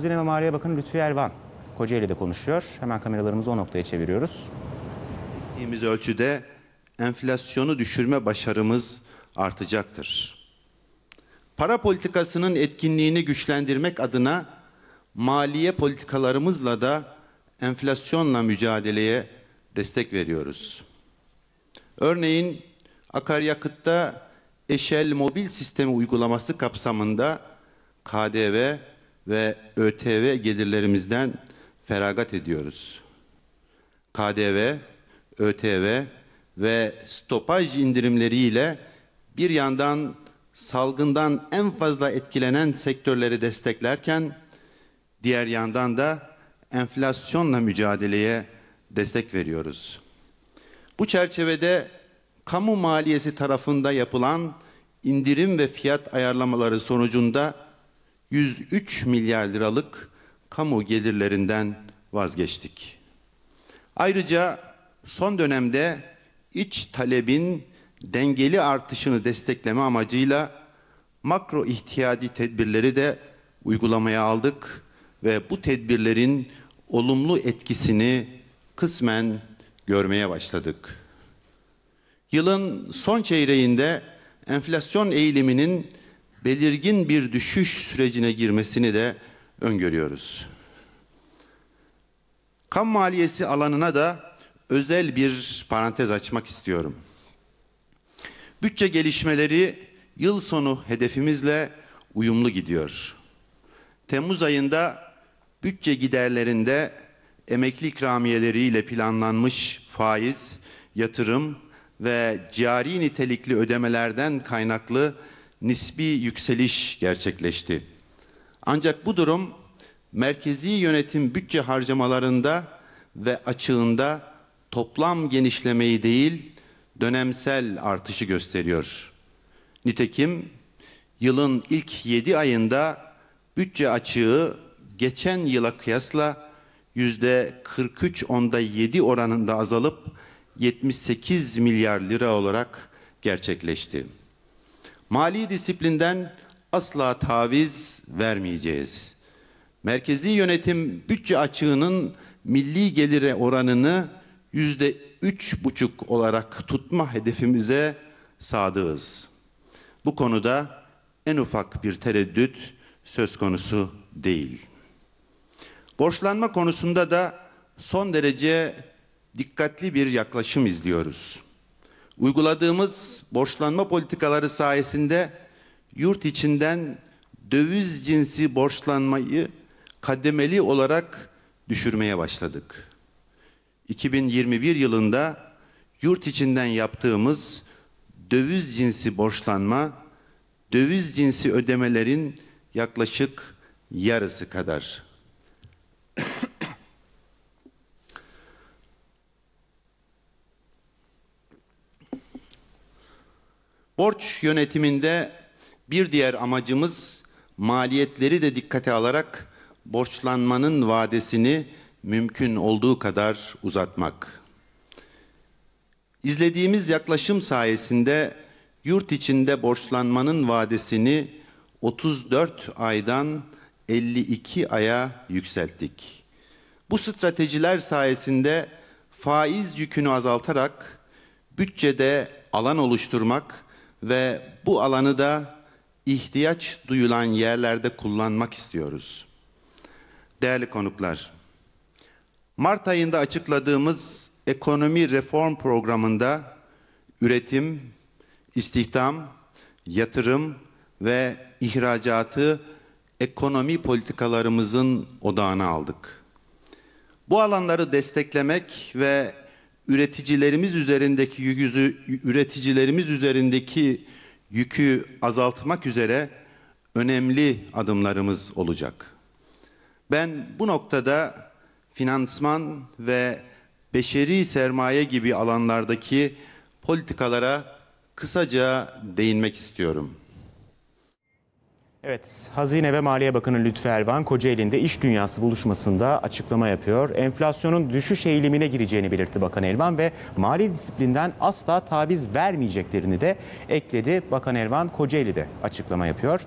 Hazine ve Maliye Bakanı Lütfi Elvan Kocaeli'de konuşuyor. Hemen kameralarımızı o noktaya çeviriyoruz. Gittiğimiz ölçüde enflasyonu düşürme başarımız artacaktır. Para politikasının etkinliğini güçlendirmek adına maliye politikalarımızla da enflasyonla mücadeleye destek veriyoruz. Örneğin akaryakıtta eşel mobil sistemi uygulaması kapsamında KDV ve ÖTV gelirlerimizden feragat ediyoruz. KDV, ÖTV ve stopaj indirimleriyle bir yandan salgından en fazla etkilenen sektörleri desteklerken diğer yandan da enflasyonla mücadeleye destek veriyoruz. Bu çerçevede kamu maliyesi tarafında yapılan indirim ve fiyat ayarlamaları sonucunda 103 milyar liralık kamu gelirlerinden vazgeçtik. Ayrıca son dönemde iç talebin dengeli artışını destekleme amacıyla makro ihtiyadi tedbirleri de uygulamaya aldık ve bu tedbirlerin olumlu etkisini kısmen görmeye başladık. Yılın son çeyreğinde enflasyon eğiliminin belirgin bir düşüş sürecine girmesini de öngörüyoruz. Kam maliyesi alanına da özel bir parantez açmak istiyorum. Bütçe gelişmeleri yıl sonu hedefimizle uyumlu gidiyor. Temmuz ayında bütçe giderlerinde emekli ikramiyeleriyle planlanmış faiz, yatırım ve cari nitelikli ödemelerden kaynaklı nisbi yükseliş gerçekleşti. Ancak bu durum merkezi yönetim bütçe harcamalarında ve açığında toplam genişlemeyi değil dönemsel artışı gösteriyor. Nitekim yılın ilk 7 ayında bütçe açığı geçen yıla kıyasla yüzde 43 onda 7 oranında azalıp 78 milyar lira olarak gerçekleşti. Mali disiplinden asla taviz vermeyeceğiz. Merkezi yönetim bütçe açığının milli gelire oranını yüzde üç buçuk olarak tutma hedefimize sadığız. Bu konuda en ufak bir tereddüt söz konusu değil. Borçlanma konusunda da son derece dikkatli bir yaklaşım izliyoruz. Uyguladığımız borçlanma politikaları sayesinde yurt içinden döviz cinsi borçlanmayı kademeli olarak düşürmeye başladık. 2021 yılında yurt içinden yaptığımız döviz cinsi borçlanma, döviz cinsi ödemelerin yaklaşık yarısı kadar. Borç yönetiminde bir diğer amacımız maliyetleri de dikkate alarak borçlanmanın vadesini mümkün olduğu kadar uzatmak. İzlediğimiz yaklaşım sayesinde yurt içinde borçlanmanın vadesini 34 aydan 52 aya yükselttik. Bu stratejiler sayesinde faiz yükünü azaltarak bütçede alan oluşturmak ve bu alanı da ihtiyaç duyulan yerlerde kullanmak istiyoruz. Değerli konuklar, Mart ayında açıkladığımız ekonomi reform programında üretim, istihdam, yatırım ve ihracatı ekonomi politikalarımızın odağına aldık. Bu alanları desteklemek ve üreticilerimiz üzerindeki yüzü üreticilerimiz üzerindeki yükü azaltmak üzere önemli adımlarımız olacak. Ben bu noktada finansman ve beşeri sermaye gibi alanlardaki politikalara kısaca değinmek istiyorum. Evet, Hazine ve Maliye Bakanı Lütfi Elvan Kocaeli'nde iş dünyası buluşmasında açıklama yapıyor. Enflasyonun düşüş eğilimine gireceğini belirtti Bakan Elvan ve mali disiplinden asla taviz vermeyeceklerini de ekledi. Bakan Elvan Kocaeli'de açıklama yapıyor.